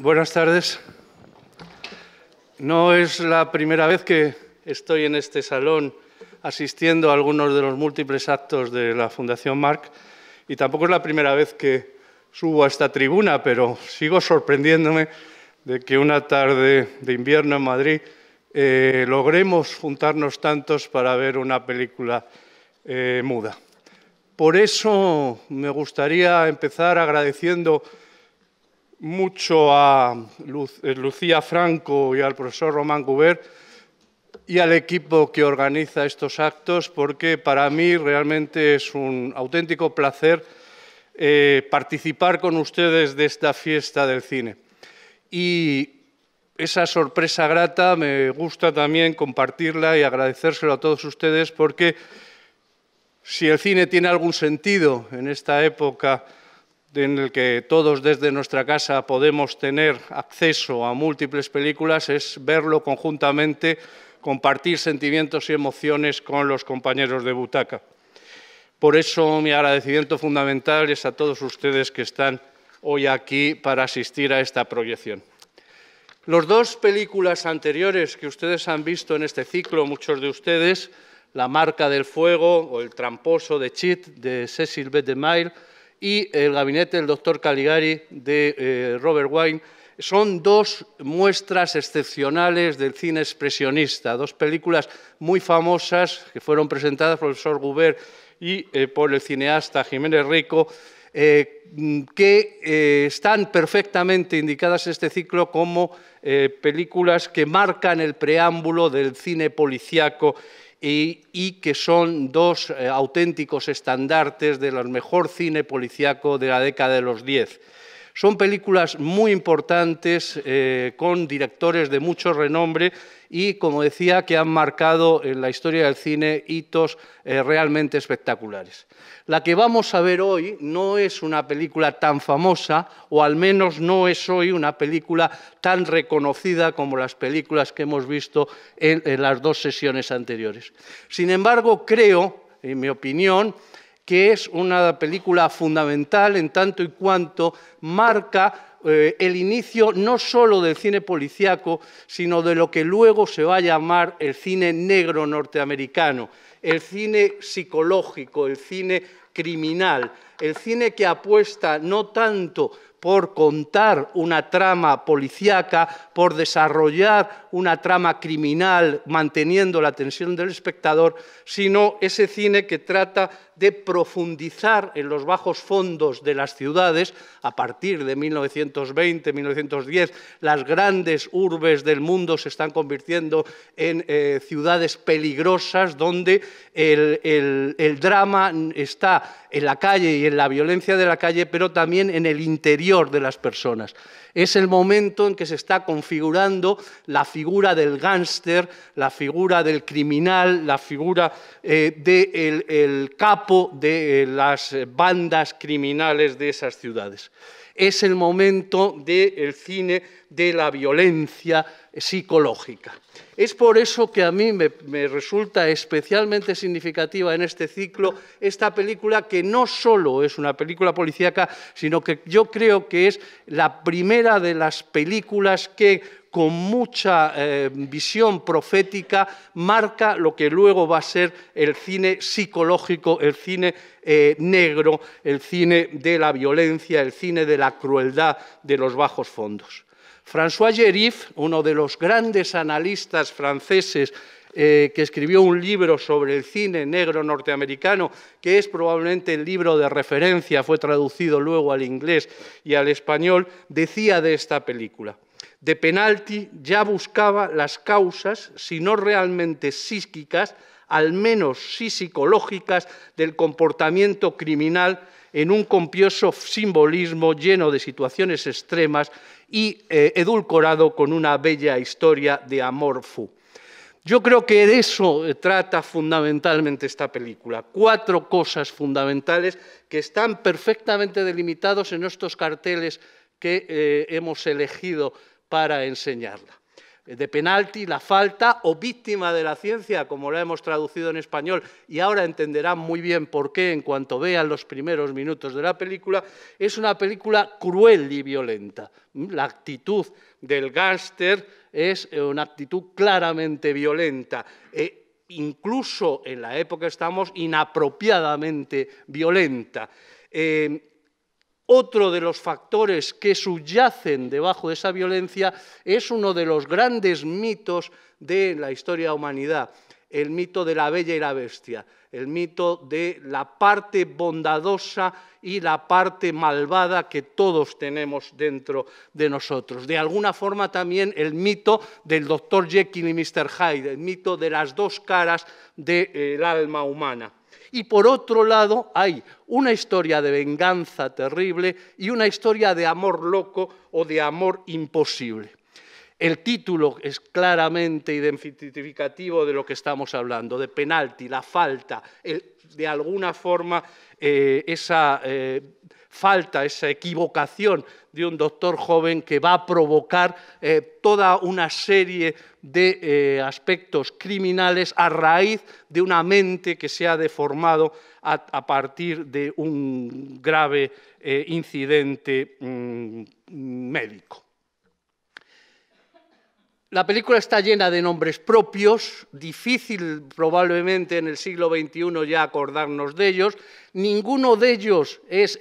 Buenas tardes. No es la primera vez que estoy en este salón asistiendo a algunos de los múltiples actos de la Fundación Marc y tampoco es la primera vez que subo a esta tribuna, pero sigo sorprendiéndome de que una tarde de invierno en Madrid eh, logremos juntarnos tantos para ver una película eh, muda. Por eso me gustaría empezar agradeciendo mucho a eh, Lucía Franco y al profesor Román Gubert y al equipo que organiza estos actos, porque para mí realmente es un auténtico placer eh, participar con ustedes de esta fiesta del cine. Y esa sorpresa grata me gusta también compartirla y agradecérselo a todos ustedes, porque si el cine tiene algún sentido en esta época, en el que todos desde nuestra casa podemos tener acceso a múltiples películas es verlo conjuntamente, compartir sentimientos y emociones con los compañeros de butaca. Por eso mi agradecimiento fundamental es a todos ustedes que están hoy aquí para asistir a esta proyección. Las dos películas anteriores que ustedes han visto en este ciclo, muchos de ustedes, La marca del fuego o El tramposo de Chit de Cecil B. DeMille, y el gabinete del doctor Caligari de eh, Robert Wine son dos muestras excepcionales del cine expresionista, dos películas muy famosas que fueron presentadas por el profesor Goubert y eh, por el cineasta Jiménez Rico, eh, que están perfectamente indicadas en este ciclo como películas que marcan el preámbulo del cine policiaco y, que son dos eh, auténticos estandartes del mejor cine policiaco de la década de los 10. Son películas muy importantes eh, con directores de mucho renombre y, como decía, que han marcado en la historia del cine hitos eh, realmente espectaculares. La que vamos a ver hoy no es una película tan famosa, o al menos no es hoy una película tan reconocida como las películas que hemos visto en las dos sesiones anteriores. Sin embargo, creo, en mi opinión, que es una película fundamental en tanto y cuanto marca eh, el inicio no solo del cine policiaco, sino de lo que luego se va a llamar el cine negro norteamericano, el cine psicológico, el cine criminal, el cine que apuesta no tanto por contar una trama policíaca, por desarrollar una trama criminal manteniendo la atención del espectador, sino ese cine que trata de profundizar en los bajos fondos de las ciudades, a partir de 1920, 1910, las grandes urbes del mundo se están convirtiendo en eh, ciudades peligrosas donde el drama está en la calle y en la violencia de la calle, pero también en el interior de las personas. Es el momento en que se está configurando la figura del gángster, la figura del criminal, la figura eh, del capo de eh, las bandas criminales de esas ciudades es el momento del cine de la violencia psicológica. Es por eso que a mí me, resulta especialmente significativa en este ciclo esta película que no solo es una película policíaca, sino que yo creo que es la primera de las películas que con mucha eh, visión profética marca lo que luego va a ser el cine psicológico, el cine eh, negro, el cine de la violencia, el cine de la crueldad de los bajos fondos. François Gerif, uno de los grandes analistas franceses eh, que escribió un libro sobre el cine negro norteamericano, que es probablemente el libro de referencia, fue traducido luego al inglés y al español, decía de esta película de penalti ya buscaba las causas, si no realmente psíquicas, al menos psicológicas, del comportamiento criminal en un compioso simbolismo lleno de situaciones extremas y eh, edulcorado con una bella historia de amor fu. Yo creo que de eso trata fundamentalmente esta película. Cuatro cosas fundamentales que están perfectamente delimitados en estos carteles que eh, hemos elegido para enseñarla. De penalti, la falta o víctima de la ciencia, como la hemos traducido en español, y ahora entenderán muy bien por qué en cuanto vean los primeros minutos de la película, es una película cruel y violenta. La actitud del gángster es eh, una actitud claramente violenta. Eh, incluso en la época estamos inapropiadamente violenta. Otro de los factores que subyacen debajo de esa violencia es uno de los grandes mitos de la historia de la humanidad, el mito de la bella y la bestia, el mito de la parte bondadosa y la parte malvada que todos tenemos dentro de nosotros. De alguna forma también el mito del doctor Jekyll y Mr. Hyde, el mito de las dos caras del alma humana. Y por otro lado hay una historia de venganza terrible y una historia de amor loco o de amor imposible. El título es claramente identificativo de lo que estamos hablando, de penalti, la falta, de alguna forma eh, esa... Eh, falta, esa equivocación de un doctor joven que va a provocar eh, toda una serie de eh, aspectos criminales a raíz de una mente que se ha deformado a, partir de un grave eh, incidente mm, médico. La película está llena de nombres propios, difícil probablemente en el siglo XXI ya acordarnos de ellos. Ninguno de ellos es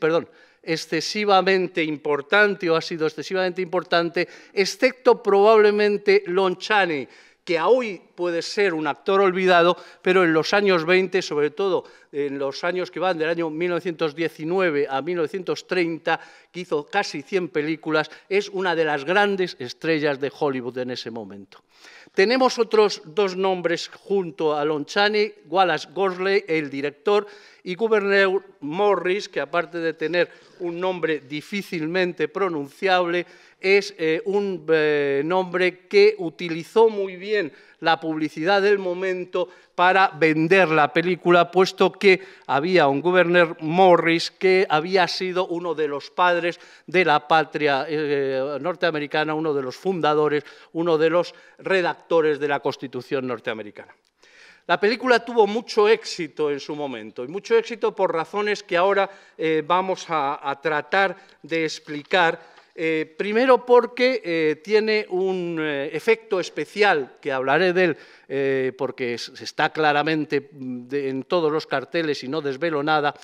perdón, excesivamente importante o ha sido excesivamente importante, excepto probablemente Lon Chaney, que hoy puede ser un actor olvidado, pero en los años 20, sobre todo en los años que van del año 1919 a 1930, que hizo casi 100 películas, es una de las grandes estrellas de Hollywood en ese momento. Tenemos otros dos nombres junto a Lon Chaney, Wallace Gosley, el director, y Gouverneur Morris, que aparte de tener un nombre difícilmente pronunciable, es eh, un eh, nombre que utilizó muy bien la publicidad del momento para vender la película, puesto que había un gobernador Morris que había sido uno de los padres de la patria eh, norteamericana, uno de los fundadores, uno de los redactores de la Constitución norteamericana. La película tuvo mucho éxito en su momento, y mucho éxito por razones que ahora eh, vamos a tratar de explicar eh, primero porque eh, tiene un eh, efecto especial, que hablaré de él porque está claramente mm, en todos los carteles y no desvelo nada,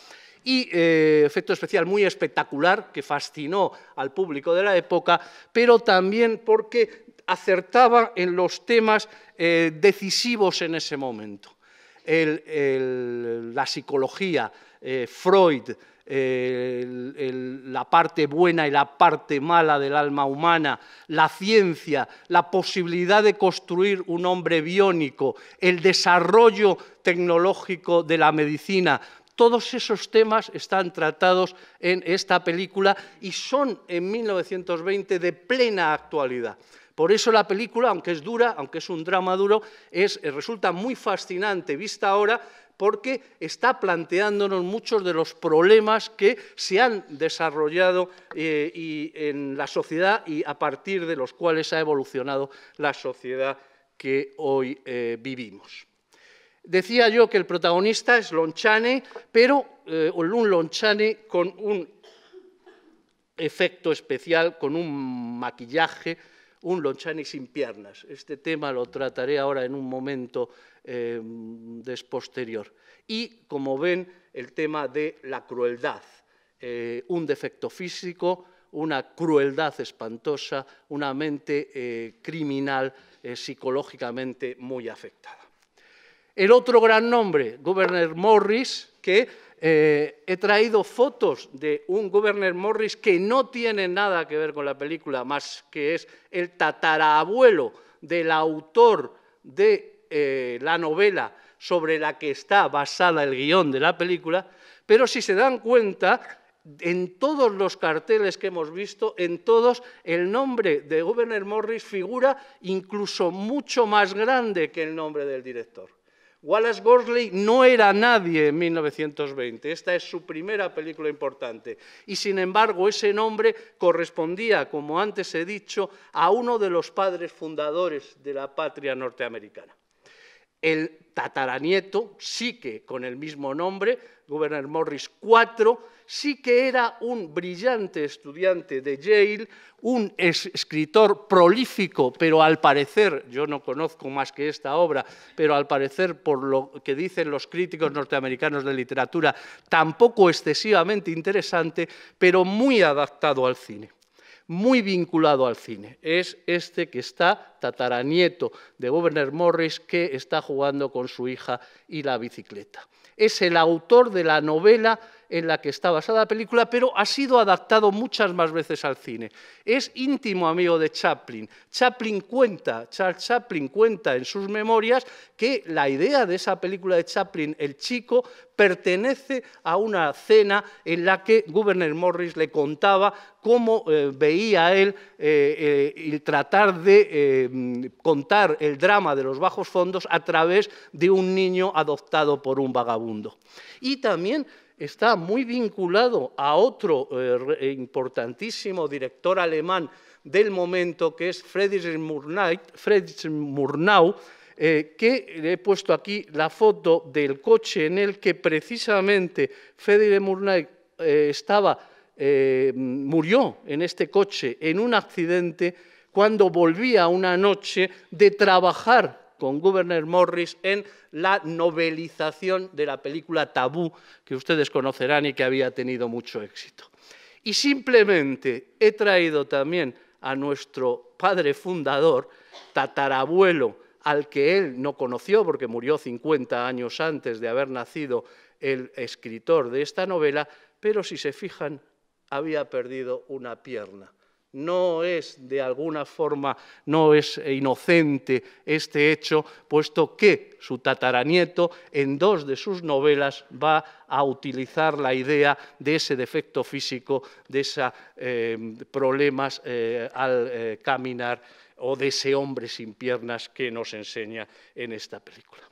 y efecto especial muy espectacular que fascinó al público de la época, pero también porque acertaba en los temas decisivos en ese momento. la psicología, Freud, la parte buena y la parte mala del alma humana, la ciencia, la posibilidad de construir un hombre biónico, el desarrollo tecnológico de la medicina, todos esos temas están tratados en esta película y son en 1920 de plena actualidad. Por eso la película, aunque es dura, aunque es un drama duro, es, resulta muy fascinante vista ahora, porque está planteándonos muchos de los problemas que se han desarrollado eh, en la sociedad y a partir de los cuales ha evolucionado la sociedad que hoy eh, vivimos. Decía yo que el protagonista es Lonchane, pero eh, un Lonchane con un efecto especial, con un maquillaje un Lonchani sin piernas. Este tema lo trataré ahora en un momento em, posterior. Y, como ven, el tema de la crueldad, eh, un defecto físico, una crueldad espantosa, una mente eh, criminal eh, psicológicamente muy afectada. El otro gran nombre, Governor Morris, que eh, he traído fotos de un Governor Morris que no tiene nada que ver con la película, más que es el tatarabuelo del autor de eh, la novela sobre la que está basada el guión de la película, pero si se dan cuenta, en todos los carteles que hemos visto, en todos, el nombre de Governor Morris figura incluso mucho más grande que el nombre del director. Wallace Gorsley no era nadie en 1920, esta es su primera película importante, y sin embargo ese nombre correspondía, como antes he dicho, a uno de los padres fundadores de la patria norteamericana. El tataranieto, sí que con el mismo nombre, Governor Morris IV, sí que era un brillante estudiante de Yale, un escritor prolífico, pero al parecer, yo no conozco más que esta obra, pero al parecer, por lo que dicen los críticos norteamericanos de literatura, tampoco excesivamente interesante, pero muy adaptado al cine muy vinculado al cine. Es este que está, tataranieto de Governor Morris, que está jugando con su hija y la bicicleta. Es el autor de la novela en la que está basada la película, pero ha sido adaptado muchas más veces al cine. Es íntimo amigo de Chaplin. Chaplin cuenta, Charles Chaplin cuenta en sus memorias que la idea de esa película de Chaplin, El chico, pertenece a una cena en la que Governor Morris le contaba cómo eh, veía él eh, eh, tratar de contar el drama de los bajos fondos a través de un niño adoptado por un vagabundo. Y también está muy vinculado a otro eh, importantísimo director alemán del momento, que es Friedrich Murnau, eh, que he puesto aquí la foto del coche en el que precisamente Friedrich Murnau eh, estaba, murió en este coche en un accidente cuando volvía una noche de trabajar con Governor Morris en la novelización de la película Tabú, que ustedes conocerán y que había tenido mucho éxito. Y simplemente he traído también a nuestro padre fundador, tatarabuelo, al que él no conoció porque murió 50 años antes de haber nacido el escritor de esta novela, pero si se fijan, había perdido una pierna no es de alguna forma, no es inocente este hecho, puesto que su tataranieto en dos de sus novelas va a utilizar la idea de ese defecto físico, de esos eh, problemas eh, al eh, caminar o de ese hombre sin piernas que nos enseña en esta película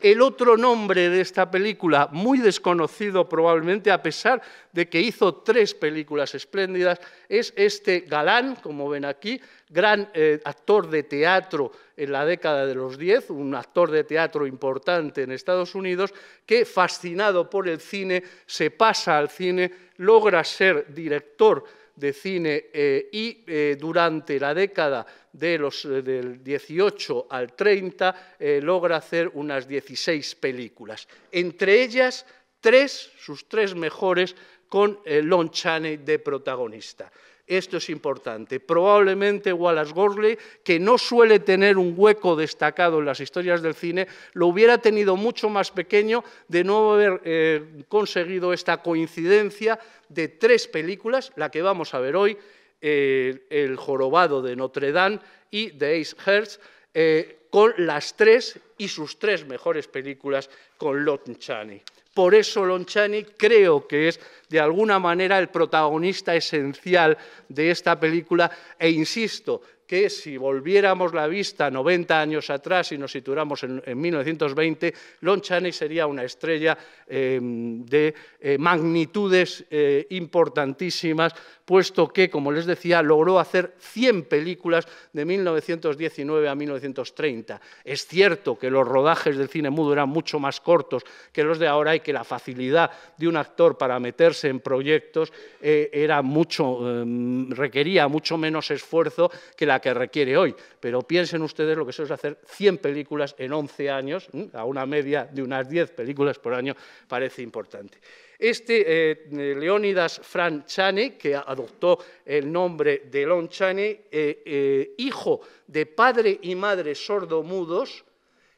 el otro nombre de esta película, muy desconocido probablemente, a pesar de que hizo tres películas espléndidas, es este galán, como ven aquí, gran eh, actor de teatro en la década de los diez, un actor de teatro importante en Estados Unidos, que fascinado por el cine, se pasa al cine, logra ser director de cine eh, y eh, durante la década de los, eh, del 18 al 30 logra hacer unas 16 películas, entre ellas tres, sus tres mejores, con Lon Chaney de protagonista. Esto es importante. Probablemente Wallace Gorley, que no suele tener un hueco destacado en las historias del cine, lo hubiera tenido mucho más pequeño de no haber eh, conseguido esta coincidencia de tres películas, la que vamos a ver hoy, eh, El jorobado de Notre Dame y The Ace Hertz, eh, con las tres y sus tres mejores películas con Lon Chaney. Por eso Lonchani creo que es de alguna manera el protagonista esencial de esta película e insisto, que si volviéramos la vista 90 años atrás y nos situáramos en, 1920, Lon Chaney sería una estrella em, de eh, magnitudes eh, importantísimas, puesto que, como les decía, logró hacer 100 películas de 1919 a 1930. Es cierto que los rodajes del cine mudo eran mucho más cortos que los de ahora y que la facilidad de un actor para meterse en proyectos eh, era em, requería mucho menos esfuerzo que la que requiere hoy, pero piensen ustedes lo que eso es hacer 100 películas en 11 años, a una media de unas 10 películas por año, parece importante. Este eh, eh, Leónidas Fran Chane, que adoptó el nombre de Lon Chane, eh, hijo de padre y madre sordomudos,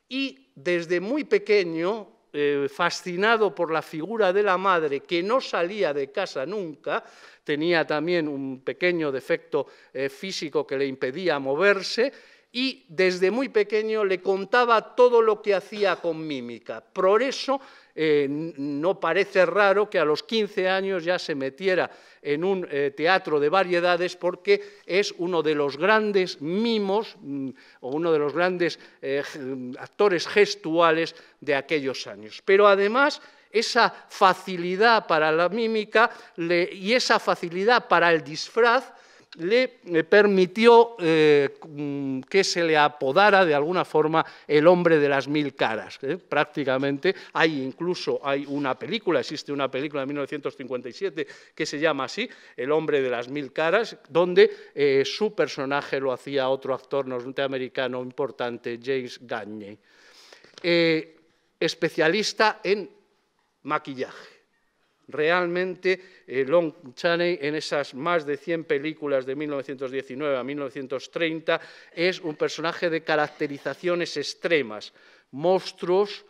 y desde muy pequeño eh, fascinado por la figura de la madre, que no salía de casa nunca, tenía también un pequeño defecto eh, físico que le impedía moverse, y desde muy pequeño le contaba todo lo que hacía con mímica. Por eso eh, no parece raro que a los 15 años ya se metiera en un eh, teatro de variedades porque es uno de los grandes mimos mm, o uno de los grandes eh, mm, actores gestuales de aquellos años. Pero además esa facilidad para la mímica y esa facilidad para el disfraz le eh, permitió eh, que se le apodara de alguna forma el hombre de las mil caras. ¿eh? Prácticamente hay incluso hay una película, existe una película de 1957 que se llama así, El hombre de las mil caras, donde su personaje lo hacía otro actor norteamericano importante, James Gagne, especialista en maquillaje realmente eh, Long Chaney en esas más de 100 películas de 1919 a 1930 es un personaje de caracterizaciones extremas, monstruos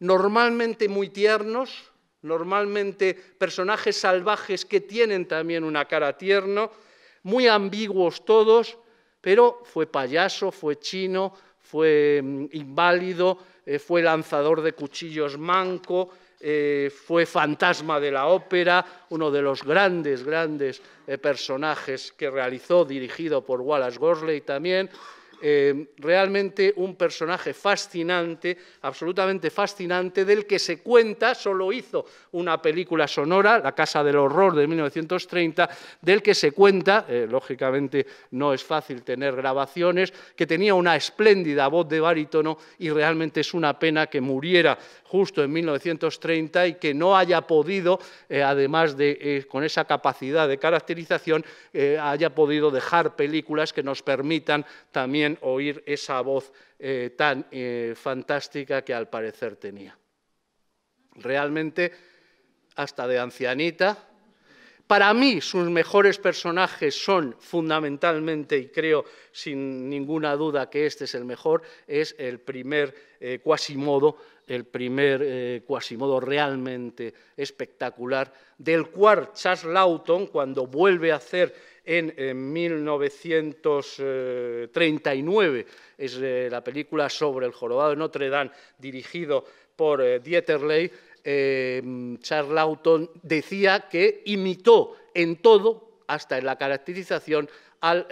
normalmente muy tiernos, normalmente personajes salvajes que tienen también una cara tierno, muy ambiguos todos, pero fue payaso, fue chino, fue mm, inválido, eh, fue lanzador de cuchillos manco, eh, fue fantasma de la ópera, uno de los grandes, grandes eh, personajes que realizó, dirigido por Wallace Gosley también, eh, realmente un personaje fascinante, absolutamente fascinante, del que se cuenta, solo hizo una película sonora, La Casa del Horror de 1930, del que se cuenta, eh, lógicamente no es fácil tener grabaciones, que tenía una espléndida voz de barítono y realmente es una pena que muriera justo en 1930 y que no haya podido, eh, además de con esa capacidad de caracterización, haya podido dejar películas que nos permitan también oír esa voz eh, tan eh, fantástica que al parecer tenía. Realmente, hasta de ancianita, para mí sus mejores personajes son fundamentalmente, y creo sin ninguna duda que este es el mejor, es el primer eh, Quasimodo, el primer eh, Quasimodo realmente espectacular, del cual Charles Lawton, cuando vuelve a hacer en, 1939. Eh, es eh, la película sobre el jorobado de Notre Dame, dirigido por Dieterle, eh, Dieter Charles decía que imitó en todo, hasta en la caracterización, al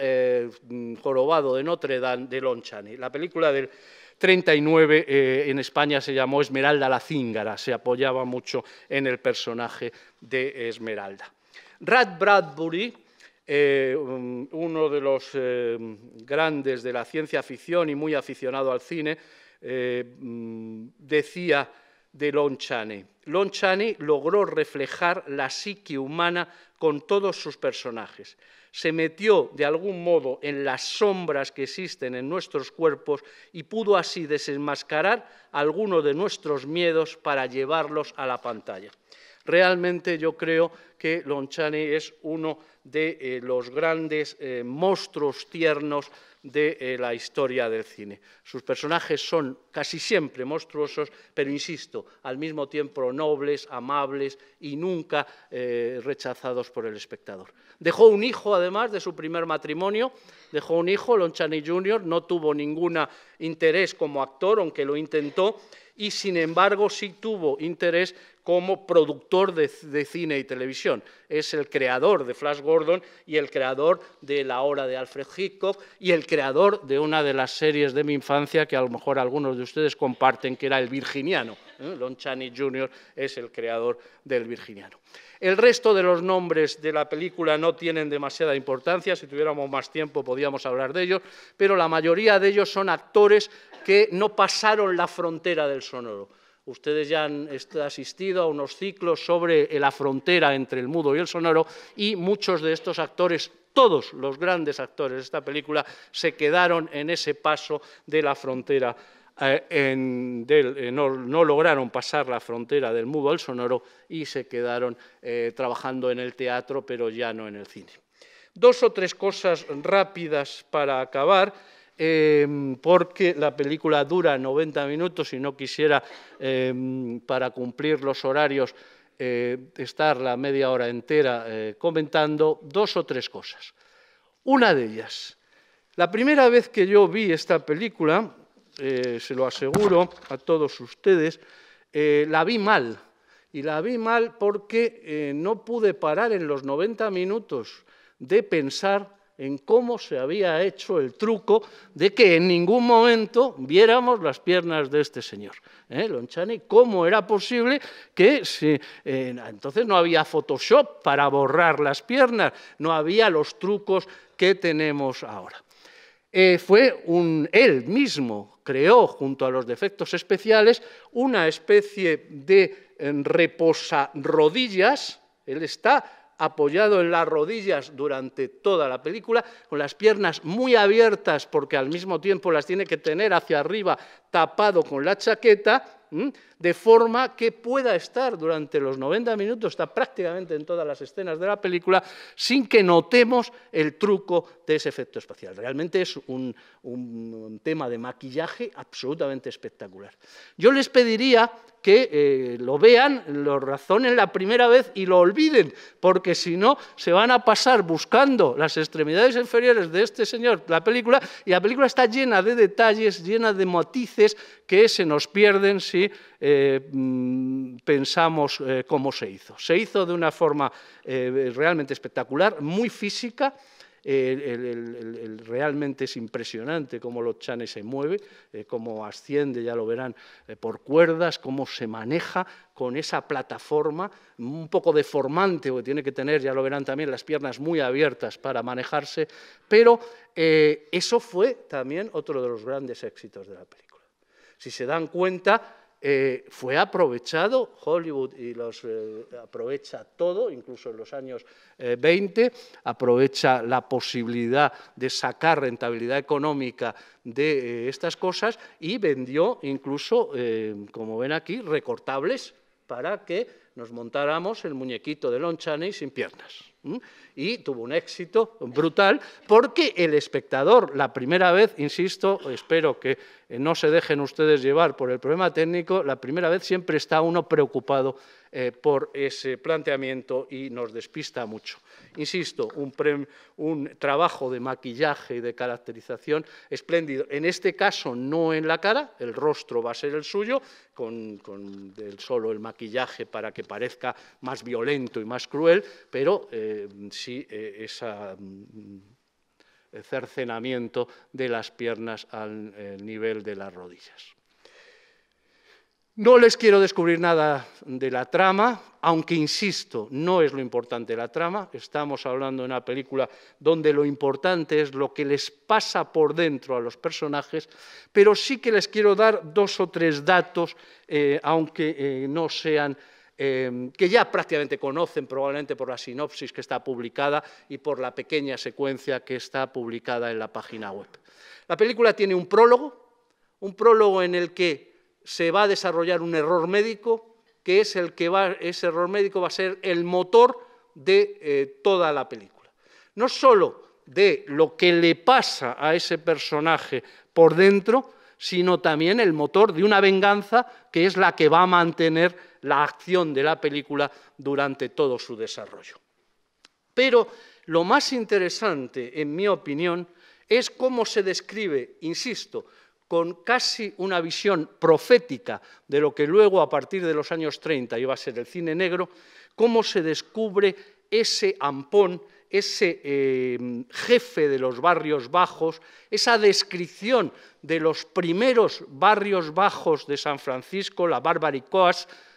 jorobado de Notre Dame de Lon Chaney. La película del 39 en España se llamó Esmeralda la Cíngara, se apoyaba mucho en el personaje de Esmeralda. Rad Bradbury, eh, um, uno de los eh, grandes de la ciencia ficción y muy aficionado al cine, eh, mm, decía de Lon Chaney. Lon Chaney logró reflejar la psique humana con todos sus personajes. Se metió de algún modo en las sombras que existen en nuestros cuerpos y pudo así desenmascarar algunos de nuestros miedos para llevarlos a la pantalla. Realmente yo creo que Lonchani es uno de eh, los grandes eh, monstruos tiernos de eh, la historia del cine. Sus personajes son casi siempre monstruosos, pero insisto, al mismo tiempo nobles, amables y nunca rechazados por el espectador. Dejó un hijo, además, de su primer matrimonio, dejó un hijo, Lonchani Jr., no tuvo ningún interés como actor, aunque lo intentó, y sin embargo sí tuvo interés como productor de, cine y televisión. Es el creador de Flash Gordon y el creador de La Hora de Alfred Hitchcock y el creador de una de las series de mi infancia que a lo mejor algunos de ustedes comparten, que era El Virginiano. ¿eh? Lon Chaney Jr. es el creador del Virginiano. El resto de los nombres de la película no tienen demasiada importancia, si tuviéramos más tiempo podíamos hablar de ellos, pero la mayoría de ellos son actores que no pasaron la frontera del sonoro Ustedes ya han asistido a unos ciclos sobre la frontera entre el mudo y el sonoro y muchos de estos actores todos los grandes actores de esta película se quedaron en ese paso de la frontera, eh, eh, no, lograron pasar la frontera del mudo al sonoro y se quedaron eh, trabajando en el teatro, pero ya no en el cine. Dos o tres cosas rápidas para acabar. Em, porque la película dura 90 minutos y no quisiera, em, para cumplir los horarios, eh, estar la media hora entera eh, comentando dos o tres cosas. Una de ellas, la primera vez que yo vi esta película, eh, se lo aseguro a todos ustedes, la vi mal. Y la vi mal porque no pude parar en los 90 minutos de pensar en cómo se había hecho el truco de que en ningún momento viéramos las piernas de este señor. ¿eh? Lonchani, ¿cómo era posible que si, eh, entonces no había Photoshop para borrar las piernas, no había los trucos que tenemos ahora? Eh, fue un, él mismo creó, junto a los defectos especiales, una especie de reposa rodillas. Él está apoyado en las rodillas durante toda la película, con las piernas muy abiertas porque al mismo tiempo las tiene que tener hacia arriba tapado con la chaqueta, de forma que pueda estar durante los 90 minutos, está prácticamente en todas las escenas de la película, sin que notemos el truco de ese efecto espacial. Realmente es un, tema de maquillaje absolutamente espectacular. Yo les pediría que eh, lo vean, lo razonen la primera vez y lo olviden, porque si no se van a pasar buscando las extremidades inferiores de este señor, la película, y la película está llena de detalles, llena de matices, que se nos pierden si eh, mm, pensamos eh, cómo se hizo. Se hizo de una forma eh, realmente espectacular, muy física. realmente es impresionante cómo los chanes se mueve, cómo asciende, ya lo verán, por cuerdas, cómo se maneja con esa plataforma un poco deformante, porque tiene que tener, ya lo verán también, las piernas muy abiertas para manejarse, pero eso fue también otro de los grandes éxitos de la película si se dan cuenta, eh, fue aprovechado, Hollywood y los, eh, aprovecha todo, incluso en los años 20, eh, aprovecha la posibilidad de sacar rentabilidad económica de estas cosas y vendió incluso, como ven aquí, recortables para que nos montáramos el muñequito de Lon Chaney sin piernas. Y tuvo un éxito brutal porque el espectador, la primera vez, insisto, espero que eh, no se dejen ustedes llevar por el problema técnico, la primera vez siempre está uno preocupado eh, por ese planteamiento y nos despista mucho. Insisto, un, un trabajo de maquillaje y de caracterización espléndido. En este caso, no en la cara, el rostro va a ser el suyo, con, solo el maquillaje para que parezca más violento y más cruel, pero eh, sí eh, ese mm, cercenamiento de las piernas al nivel de las rodillas. No les quiero descubrir nada de la trama, aunque insisto, no es lo importante la trama. Estamos hablando de una película donde lo importante es lo que les pasa por dentro a los personajes, pero sí que les quiero dar dos o tres datos, eh, aunque eh, no sean... Eh, que ya prácticamente conocen probablemente por la sinopsis que está publicada y por la pequeña secuencia que está publicada en la página web. La película tiene un prólogo, un prólogo en el que se va a desarrollar un error médico, que es el que va, ese error médico va a ser el motor de eh, toda la película. No solo de lo que le pasa a ese personaje por dentro, sino también el motor de una venganza que es la que va a mantener la acción de la película durante todo su desarrollo. Pero lo más interesante, en mi opinión, es cómo se describe, insisto, con casi una visión profética de lo que luego a partir de los años 30 iba a ser el cine negro, cómo se descubre ese ampón, ese eh, jefe de los barrios bajos, esa descripción de los primeros barrios bajos de San Francisco, la Barbary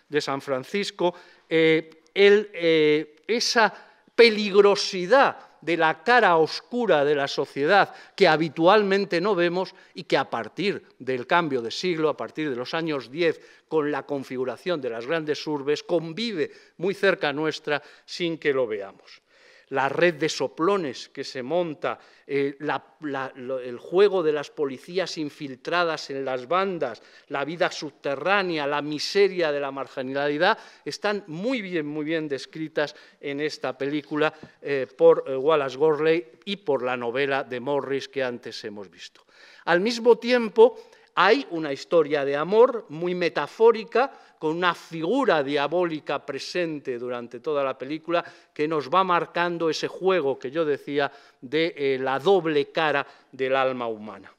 de San Francisco, eh, eh, esa peligrosidad de la cara oscura de la sociedad que habitualmente no vemos y que a partir del cambio de siglo, a partir de los años 10, con la configuración de las grandes urbes, convive muy cerca nuestra sin que lo veamos la red de soplones que se monta, eh, el juego de las policías infiltradas en las bandas, la vida subterránea, la miseria de la marginalidad, están muy bien, muy bien descritas en esta película eh, por eh, Wallace Gorley y por la novela de Morris que antes hemos visto. Al mismo tiempo, hay una historia de amor muy metafórica, con una figura diabólica presente durante toda la película, que nos va marcando ese juego que yo decía de eh, la doble cara del alma humana.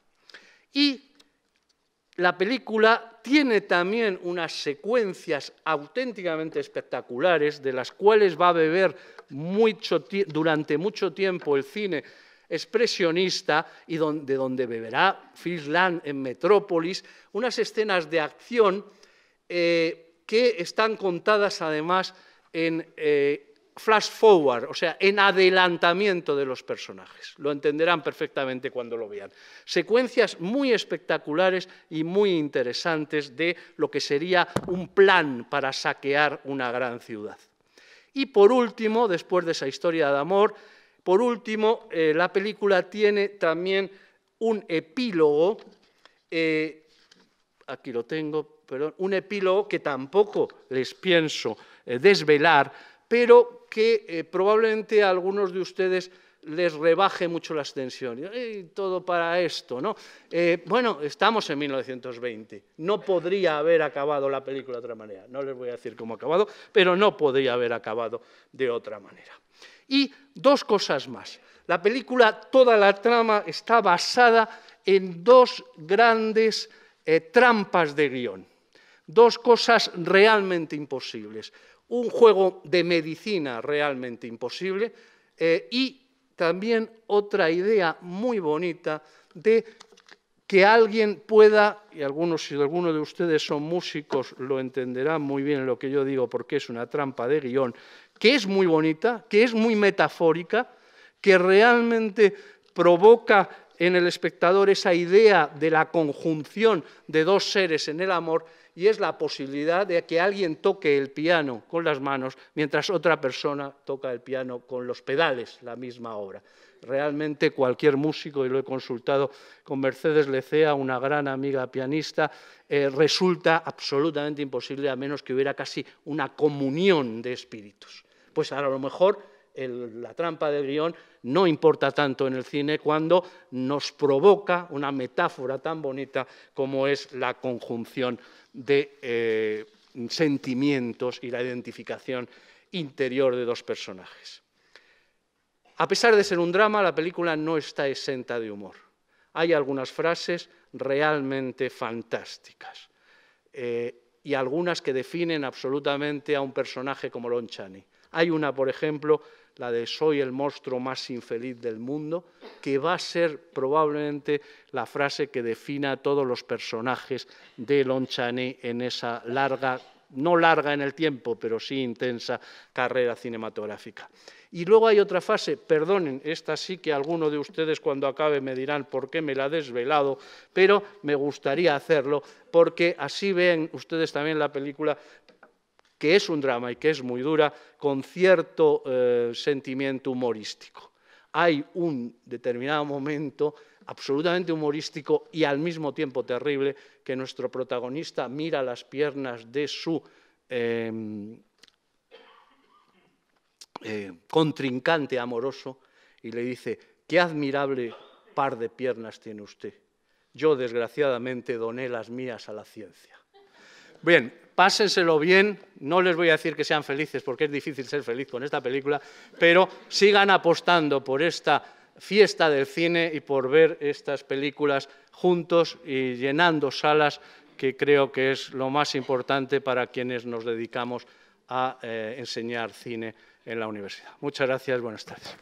Y la película tiene también unas secuencias auténticamente espectaculares, de las cuales va a beber durante mucho tiempo el cine expresionista y donde, de donde beberá Fisland en Metrópolis, unas escenas de acción eh, que están contadas además en eh, flash forward, o sea, en adelantamiento de los personajes. Lo entenderán perfectamente cuando lo vean. Secuencias muy espectaculares y muy interesantes de lo que sería un plan para saquear una gran ciudad. Y por último, después de esa historia de amor, por último, eh, la película tiene también un epílogo, eh, aquí lo tengo, perdón, un epílogo que tampoco les pienso eh, desvelar, pero que probablemente a algunos de ustedes les rebaje mucho las tensiones. Y todo para esto, ¿no? bueno, estamos en 1920. No podría haber acabado la película de otra manera. No les voy a decir cómo ha acabado, pero no podría haber acabado de otra manera. Y dos cosas más. La película, toda la trama está basada en dos grandes eh, trampas de guión, dos cosas realmente imposibles. Un juego de medicina realmente imposible eh, y también otra idea muy bonita de que alguien pueda, y algunos, si alguno de ustedes son músicos, lo entenderán muy bien lo que yo digo porque es una trampa de guión, que es muy bonita, que es muy metafórica, que realmente provoca en el espectador esa idea de la conjunción de dos seres en el amor y es la posibilidad de que alguien toque el piano con las manos mientras otra persona toca el piano con los pedales, la misma obra. Realmente cualquier músico, y lo he consultado con Mercedes Lecea, una gran amiga pianista, eh, resulta absolutamente imposible a menos que hubiera casi una comunión de espíritus pues a lo mejor la trampa del guión no importa tanto en el cine cuando nos provoca una metáfora tan bonita como es la conjunción de eh, sentimientos y la identificación interior de dos personajes. A pesar de ser un drama, la película no está exenta de humor. Hay algunas frases realmente fantásticas eh, y algunas que definen absolutamente a un personaje como Lon Chaney. Hay una, por ejemplo, la de Soy el monstruo más infeliz del mundo, que va a ser probablemente la frase que defina a todos los personajes de Lon Chaney en esa larga, no larga en el tiempo, pero sí intensa carrera cinematográfica. Y luego hay otra fase, perdonen, esta sí que alguno de ustedes cuando acabe me dirán por qué me la ha desvelado, pero me gustaría hacerlo porque así ven ustedes también la película que es un drama y que es muy dura, con cierto eh, sentimiento humorístico. Hay un determinado momento absolutamente humorístico y al mismo tiempo terrible que nuestro protagonista mira las piernas de su em, eh, contrincante amoroso y le dice, qué admirable par de piernas tiene usted. Yo, desgraciadamente, doné las mías a la ciencia. Bien, pásenselo bien, no les voy a decir que sean felices porque es difícil ser feliz con esta película, pero sigan apostando por esta fiesta del cine y por ver estas películas juntos y llenando salas, que creo que es lo más importante para quienes nos dedicamos a eh, enseñar cine en la universidad. Muchas gracias, buenas tardes.